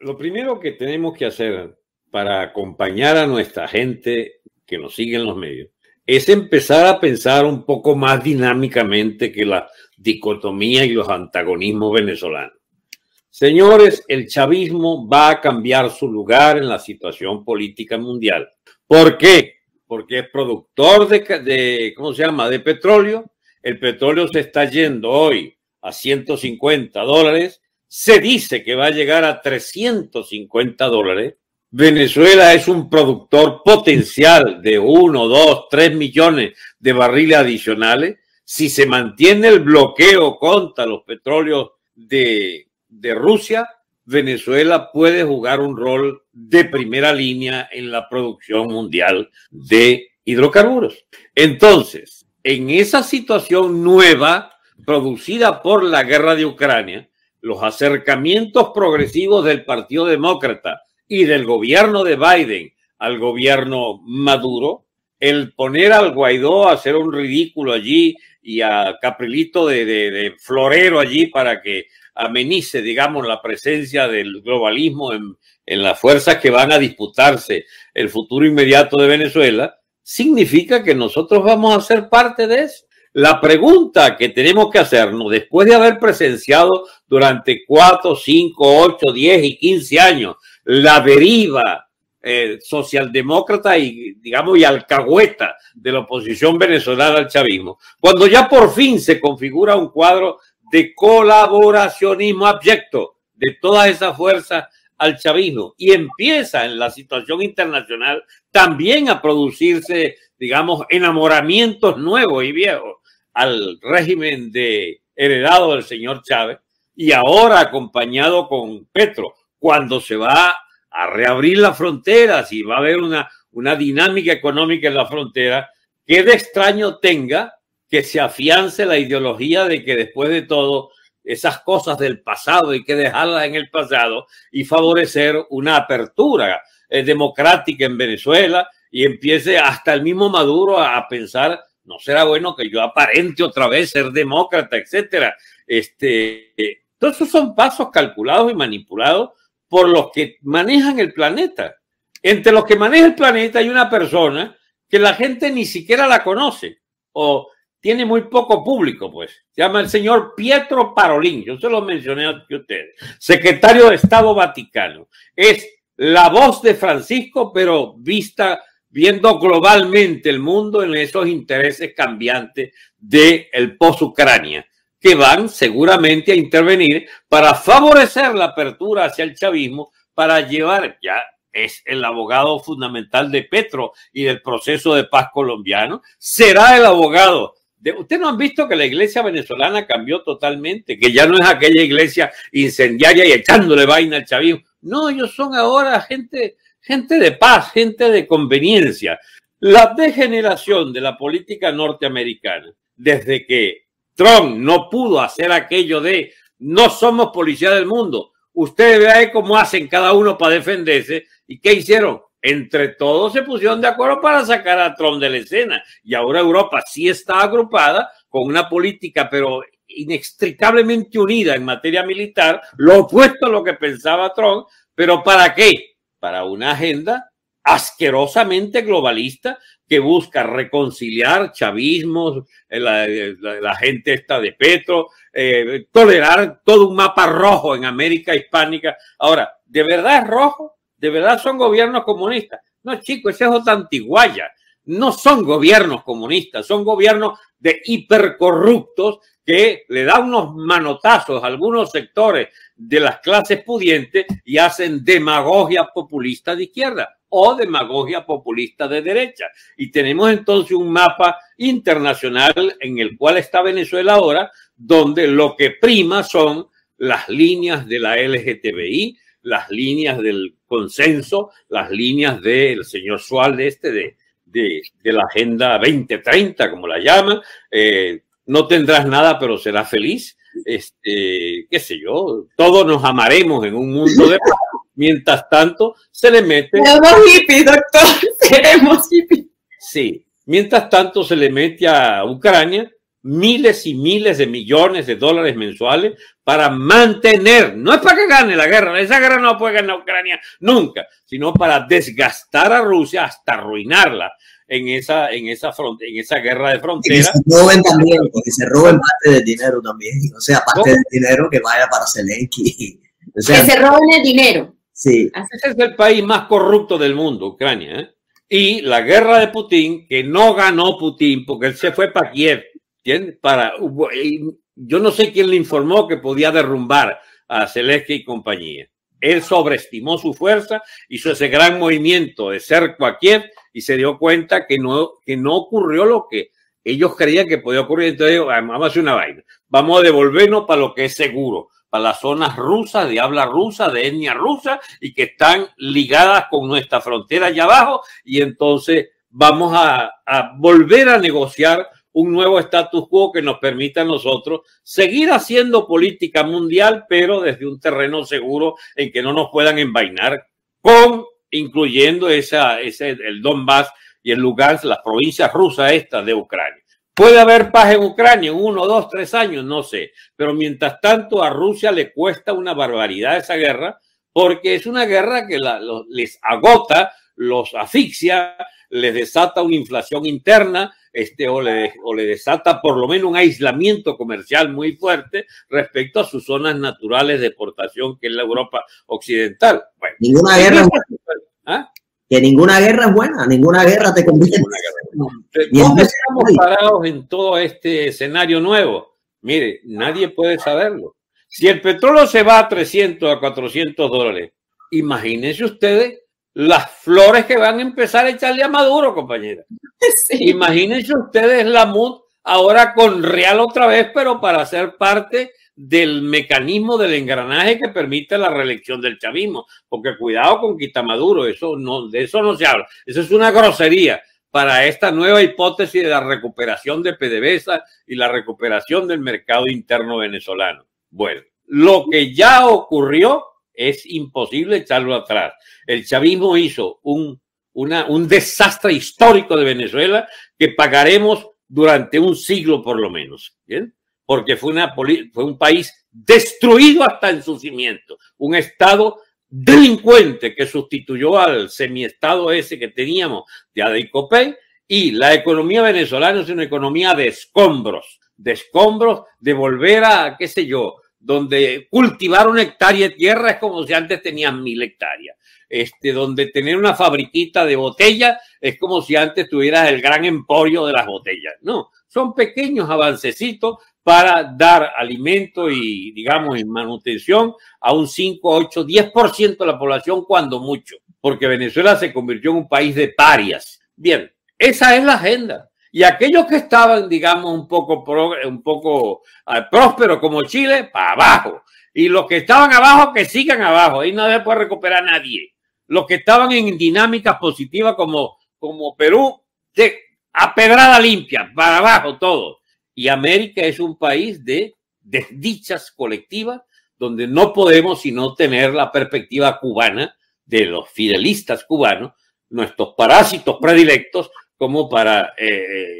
lo primero que tenemos que hacer para acompañar a nuestra gente que nos sigue en los medios es empezar a pensar un poco más dinámicamente que la dicotomía y los antagonismos venezolanos. Señores, el chavismo va a cambiar su lugar en la situación política mundial. ¿Por qué? Porque es productor de, ¿cómo se llama?, de petróleo. El petróleo se está yendo hoy a 150 dólares se dice que va a llegar a 350 dólares, Venezuela es un productor potencial de 1, 2, 3 millones de barriles adicionales. Si se mantiene el bloqueo contra los petróleos de, de Rusia, Venezuela puede jugar un rol de primera línea en la producción mundial de hidrocarburos. Entonces, en esa situación nueva producida por la guerra de Ucrania, los acercamientos progresivos del Partido Demócrata y del gobierno de Biden al gobierno Maduro, el poner al Guaidó a hacer un ridículo allí y a Caprilito de, florero allí para que amenice, digamos, la presencia del globalismo en, en las fuerzas que van a disputarse el futuro inmediato de Venezuela, significa que nosotros vamos a ser parte de esto. La pregunta que tenemos que hacernos después de haber presenciado durante 4, 5, 8, 10 y 15 años la deriva eh, socialdemócrata y, digamos, y alcahueta de la oposición venezolana al chavismo, cuando ya por fin se configura un cuadro de colaboracionismo abyecto de todas esas fuerzas al chavismo y empieza en la situación internacional también a producirse, digamos, enamoramientos nuevos y viejos al régimen de heredado del señor Chávez y ahora acompañado con Petro, cuando se va a reabrir las fronteras y va a haber una, una dinámica económica en la frontera, que de extraño tenga que se afiance la ideología de que después de todo esas cosas del pasado hay que dejarlas en el pasado y favorecer una apertura eh, democrática en Venezuela y empiece hasta el mismo Maduro a pensar no será bueno que yo aparente otra vez ser demócrata, etcétera. Este, son pasos calculados y manipulados por los que manejan el planeta. Entre los que maneja el planeta hay una persona que la gente ni siquiera la conoce o tiene muy poco público, pues. Se llama el señor Pietro Parolín, yo se lo mencioné a ustedes, secretario de Estado Vaticano. Es la voz de Francisco, pero vista viendo globalmente el mundo en esos intereses cambiantes del el post-Ucrania, que van seguramente a intervenir para favorecer la apertura hacia el chavismo, para llevar, ya es el abogado fundamental de Petro y del proceso de paz colombiano, será el abogado. De, Ustedes no han visto que la iglesia venezolana cambió totalmente, que ya no es aquella iglesia incendiaria y echándole vaina al chavismo. No, ellos son ahora gente gente de paz, gente de conveniencia. La degeneración de la política norteamericana, desde que Trump no pudo hacer aquello de no somos policía del mundo, ustedes vean cómo hacen cada uno para defenderse y qué hicieron. Entre todos se pusieron de acuerdo para sacar a Trump de la escena y ahora Europa sí está agrupada con una política, pero inextricablemente unida en materia militar, lo opuesto a lo que pensaba Trump, pero ¿para qué? para una agenda asquerosamente globalista que busca reconciliar chavismos, eh, eh, la, gente está de Petro, eh, tolerar todo un mapa rojo en América Hispánica. Ahora, ¿de verdad es rojo? ¿De verdad son gobiernos comunistas? No, chicos, ese es otra antiguaya. No son gobiernos comunistas, son gobiernos de hipercorruptos que le dan unos manotazos a algunos sectores de las clases pudientes y hacen demagogia populista de izquierda o demagogia populista de derecha. Y tenemos entonces un mapa internacional en el cual está Venezuela ahora, donde lo que prima son las líneas de la LGTBI, las líneas del consenso, las líneas del señor Suárez este de, de, la Agenda 2030, como la llama. Eh, no tendrás nada, pero serás feliz este, qué sé yo, todos nos amaremos en un mundo de paz. Mientras tanto, se le mete... hippies, doctor, hippies. Sí, mientras tanto se le mete a Ucrania miles y miles de millones de dólares mensuales para mantener, no es para que gane la guerra, esa guerra no puede ganar Ucrania nunca, sino para desgastar a Rusia hasta arruinarla en esa, en esa, en esa guerra de fronteras. que se roben también, porque se roben parte del dinero también. O sea, parte del dinero que vaya para Zelensky. que se roben el dinero. Sí. es el país más corrupto del mundo, Ucrania. ¿eh? Y la guerra de Putin, que no ganó Putin, porque él se fue para Kiev. Para, yo no sé quién le informó que podía derrumbar a Zelensky y compañía. Él sobreestimó su fuerza, hizo ese gran movimiento de cerco a Kiev y se dio cuenta que no, que no ocurrió lo que ellos creían que podía ocurrir. Entonces, vamos a hacer una vaina. Vamos a devolvernos para lo que es seguro, para las zonas rusas, de habla rusa, de etnia rusa, y que están ligadas con nuestra frontera allá abajo. Y entonces vamos a, volver a negociar un nuevo status quo que nos permita a nosotros seguir haciendo política mundial, pero desde un terreno seguro en que no nos puedan envainar con incluyendo esa, ese, el Donbass y el Lugansk, las provincias rusas estas de Ucrania. Puede haber paz en Ucrania en uno, dos, tres años, no sé. Pero mientras tanto a Rusia le cuesta una barbaridad esa guerra, porque es una guerra que les agota, los asfixia, les desata una inflación interna, este, o le, desata por lo menos un aislamiento comercial muy fuerte respecto a sus zonas naturales de exportación que es la Europa Occidental. Bueno, guerra ¿Ah? Que ninguna guerra es buena, ninguna guerra te convierte ¿Dónde estamos parados en todo este escenario nuevo? Mire, nadie puede saberlo. Si el petróleo se va a 300, a 400 dólares, imagínense ustedes las flores que van a empezar a echarle a Maduro, compañera. Imagínense ustedes la, ahora con Real otra vez, pero para ser parte del mecanismo del engranaje que permite la reelección del chavismo. Porque cuidado con Quitamaduro, eso no, de eso no se habla. Eso es una grosería para esta nueva hipótesis de la recuperación de PDVSA y la recuperación del mercado interno venezolano. Bueno, lo que ya ocurrió es imposible echarlo atrás. El chavismo hizo un, una, un desastre histórico de Venezuela que pagaremos durante un siglo por lo menos, ¿bien? porque fue, una, fue un país destruido hasta en su cimiento, un Estado delincuente que sustituyó al semiestado ese que teníamos de Copé y la economía venezolana es una economía de escombros, de escombros, de volver a, qué sé yo, donde cultivar una hectárea de tierra es como si antes tenías mil hectáreas. Este, donde tener una fabriquita de botellas es como si antes tuvieras el gran emporio de las botellas. No, son pequeños avancecitos para dar alimento y, digamos, en manutención a un 5, 8, 10% de la población cuando mucho, porque Venezuela se convirtió en un país de parias. Bien, esa es la agenda. Y aquellos que estaban, digamos, un poco, un poco eh, prósperos como Chile, para abajo. Y los que estaban abajo, que sigan abajo. Ahí nadie puede recuperar a nadie. Los que estaban en dinámicas positivas como, como Perú, a pedrada limpia, para abajo todo. Y América es un país de desdichas colectivas donde no podemos sino tener la perspectiva cubana de los fidelistas cubanos, nuestros parásitos predilectos, como para, eh,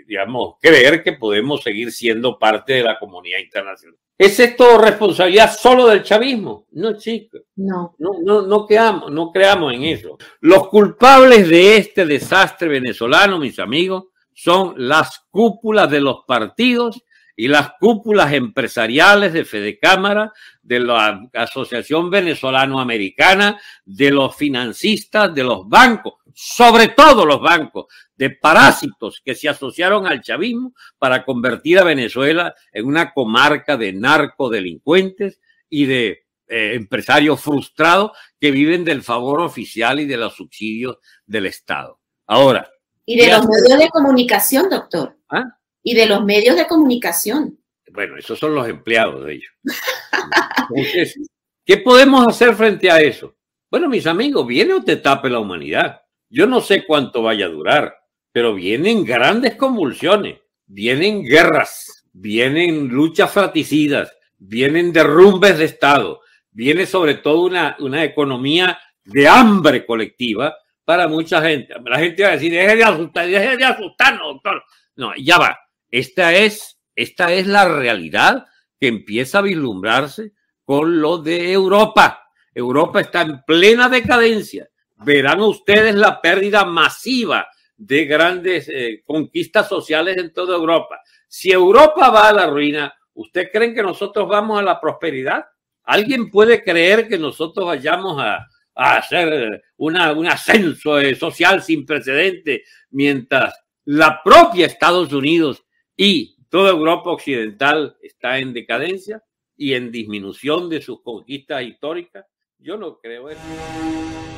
eh, digamos, creer que podemos seguir siendo parte de la comunidad internacional. ¿Es esto responsabilidad solo del chavismo? No, chicos. No. No, no, no, creamos, no creamos en eso. Los culpables de este desastre venezolano, mis amigos, son las cúpulas de los partidos y las cúpulas empresariales de Fedecámara, de la Asociación Venezolano-Americana, de los financistas, de los bancos, sobre todo los bancos, de parásitos que se asociaron al chavismo para convertir a Venezuela en una comarca de narcodelincuentes y de eh, empresarios frustrados que viven del favor oficial y de los subsidios del Estado. Ahora. Y de los medios de comunicación, doctor. ¿Ah? y de los medios de comunicación. Bueno, esos son los empleados de ellos. ¿qué podemos hacer frente a eso? Bueno, mis amigos, viene o te tape la humanidad. Yo no sé cuánto vaya a durar, pero vienen grandes convulsiones, vienen guerras, vienen luchas fratricidas, vienen derrumbes de Estado, viene sobre todo una, una economía de hambre colectiva para mucha gente. La gente va a decir, deje de asustar, deje de asustarnos, doctor. No, ya va. Esta es, esta es la realidad que empieza a vislumbrarse con lo de Europa. Europa está en plena decadencia. Verán ustedes la pérdida masiva de grandes eh, conquistas sociales en toda Europa. Si Europa va a la ruina, ¿usted creen que nosotros vamos a la prosperidad? ¿Alguien puede creer que nosotros vayamos a, hacer eh, un ascenso eh, social sin precedente mientras la propia Estados Unidos y toda Europa occidental está en decadencia y en disminución de sus conquistas históricas. Yo no creo eso.